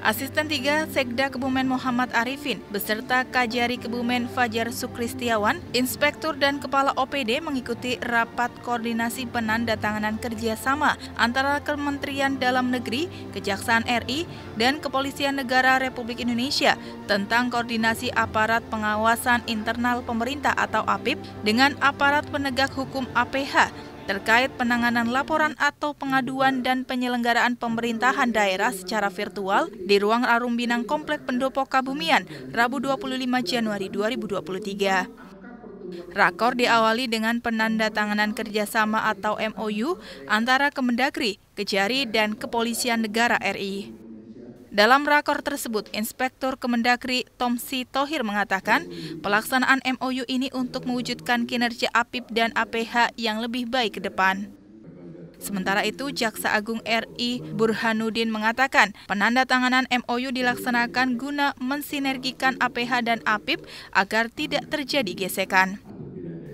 Asisten 3 Sekda Kebumen Muhammad Arifin beserta Kajari Kebumen Fajar Sukristiawan, Inspektur dan Kepala OPD mengikuti rapat koordinasi penandatanganan kerjasama antara Kementerian Dalam Negeri, Kejaksaan RI, dan Kepolisian Negara Republik Indonesia tentang koordinasi aparat pengawasan internal pemerintah atau APIP dengan aparat penegak hukum APH terkait penanganan laporan atau pengaduan dan penyelenggaraan pemerintahan daerah secara virtual di ruang Arum Binang Komplek Pendopo Kabumian, Rabu 25 Januari 2023. Rakor diawali dengan penandatanganan kerjasama atau MOU antara Kemendagri, Kejari, dan Kepolisian Negara RI. Dalam rakor tersebut, Inspektur Kemendagri Tomsi Tohir mengatakan pelaksanaan MOU ini untuk mewujudkan kinerja APIP dan APH yang lebih baik ke depan. Sementara itu, Jaksa Agung RI Burhanuddin mengatakan penandatanganan MOU dilaksanakan guna mensinergikan APH dan APIP agar tidak terjadi gesekan.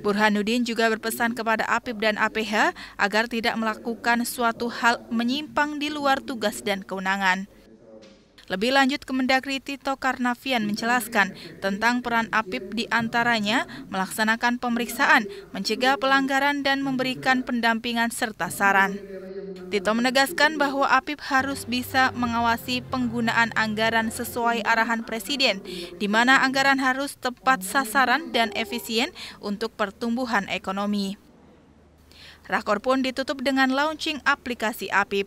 Burhanuddin juga berpesan kepada APIP dan APH agar tidak melakukan suatu hal menyimpang di luar tugas dan kewenangan. Lebih lanjut, Kemendagri Tito Karnavian menjelaskan tentang peran APIP di antaranya melaksanakan pemeriksaan, mencegah pelanggaran dan memberikan pendampingan serta saran. Tito menegaskan bahwa APIP harus bisa mengawasi penggunaan anggaran sesuai arahan Presiden, di mana anggaran harus tepat sasaran dan efisien untuk pertumbuhan ekonomi. Rakor pun ditutup dengan launching aplikasi APIP.